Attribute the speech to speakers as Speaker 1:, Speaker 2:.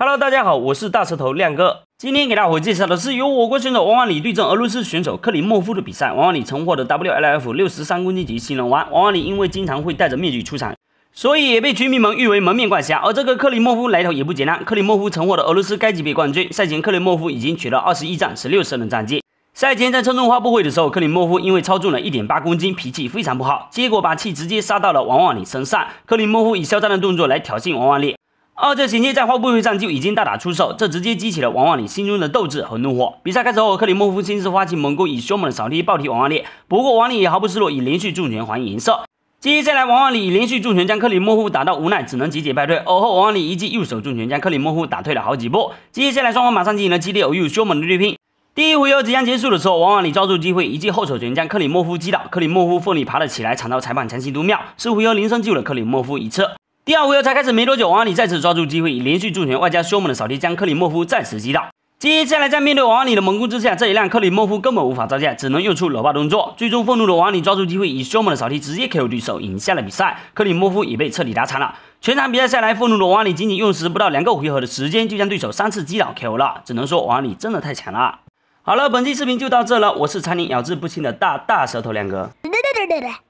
Speaker 1: Hello，大家好，我是大舌头
Speaker 2: 亮哥。今天给大伙介绍的是由我国选手王万里对阵俄罗斯选手克里莫夫的比赛。王万里曾获得 WLF 六十三公斤级新人王。王万里因为经常会戴着面具出场，所以也被球迷们誉为“门面怪侠”。而这个克里莫夫来头也不简单，克里莫夫曾获得俄罗斯该级别冠军。赛前，克里莫夫已经取得了二十一战十六胜的战绩。赛前在称重发布会的时候，克里莫夫因为超重了一点八公斤，脾气非常不好，结果把气直接撒到了王万里身上。克里莫夫以嚣张的动作来挑衅王万里。二者衔接在发布会上就已经大打出手，这直接激起了王万里心中的斗志和怒火。比赛开始后，克里莫夫先是发起猛攻，以凶猛的扫踢、暴踢王万里。不过王万里也毫不示弱，以连续重拳还以颜色。接下来王万里以连续重拳将克里莫夫打到无奈，只能节节败退。而后王万里一记右手重拳将克里莫夫打退了好几步。接下来双方马上进行了激烈而又凶猛的对拼。第一回合即将结束的时候，王万里抓住机会一记后手拳将克里莫夫击倒。克里莫夫奋力爬了起来，抢到裁判强行读秒，是回合铃声救了克里莫夫一次。第二回合才开始没多久，王安里再次抓住机会，以连续重拳外加凶猛的扫踢将克里莫夫暂时击倒。接下来在面对王安里的猛攻之下，这也让克里莫夫根本无法招架，只能用出搂霸动作。最终愤怒的王安里抓住机会，以凶猛的扫踢直接 KO 对手，赢下了比赛。克里莫夫也被彻底打残了。全场比赛下来，愤怒的王安里仅仅用时不到两个回合的时间，就将对手三次击倒 KO 了。只能说王安里真的太强了。好了，本期视频就到这了。我是常年咬字不清的
Speaker 1: 大大舌头亮哥。